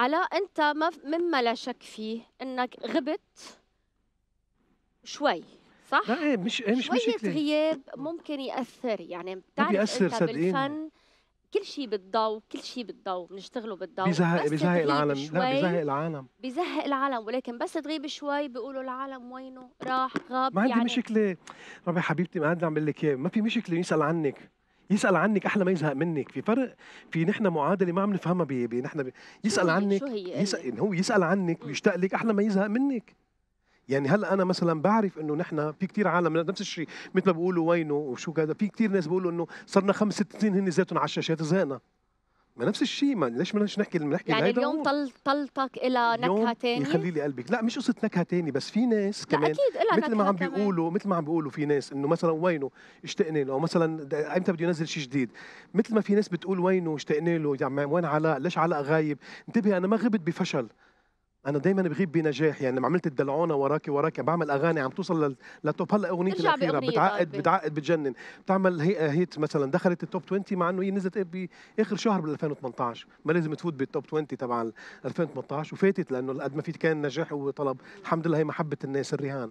علاء انت ما مما لا شك فيه انك غبت شوي صح؟ لا ايه مش ايه مش شوية مشكلة. غياب ممكن ياثر يعني بتعرف بيأثر انت صدقيني. بالفن كل شيء بالضوء كل شيء بالضوء بنشتغله بالضوء بيزهق بيزهق العالم لا بيزهق العالم بيزهق العالم ولكن بس تغيب شوي بيقولوا العالم وينه راح غاب ما عندي يعني مشكله ربي حبيبتي ما عندي عم بقول لك إيه. ما في مشكله يسال عنك يسال عنك احلى ما يزهق منك في فرق في نحن معادله ما عم نفهمها بي نحن بي يسال عنك شو هي يسال يعني؟ هو يسال عنك ويشتاق لك احلى ما يزهق منك يعني هلا انا مثلا بعرف انه نحن في كثير عالم نفس الشيء مثل ما بيقولوا وينه وشو كذا في كثير ناس بيقولوا انه صرنا خمس ست سنين هن ذاتهم على الشاشات زهقنا ما نفس الشيء ما ليش بدنا نحكي بنحكي يعني اليوم طل طلتك إلى نكهه ثانيه يخلي لي قلبك لا مش قصه نكهه ثانيه بس في ناس كمان أكيد مثل ما عم بيقولوا مثل ما عم بيقولوا في ناس انه مثلا وينه اشتقنا له او مثلا امتى بده ينزل شيء جديد مثل ما في ناس بتقول وينه اشتقنا له يعني وين علاء ليش علاء غايب انتبهي انا ما غبت بفشل انا دايما بغيب بنجاح يعني لما عملت الدلعونه وراكي وراكي بعمل اغاني عم توصل للتوب هلا اغنيه الاخيره بتعقد طيب. بتعقد بتجنن بتعمل هي هيت مثلا دخلت التوب 20 مع انه هي نزلت باخر شهر بال 2018 ما لازم تفوت بالتوب 20 تبع 2018 وفاتت لانه قد ما في كان نجاح وطلب الحمد لله هي محبه الناس الرهان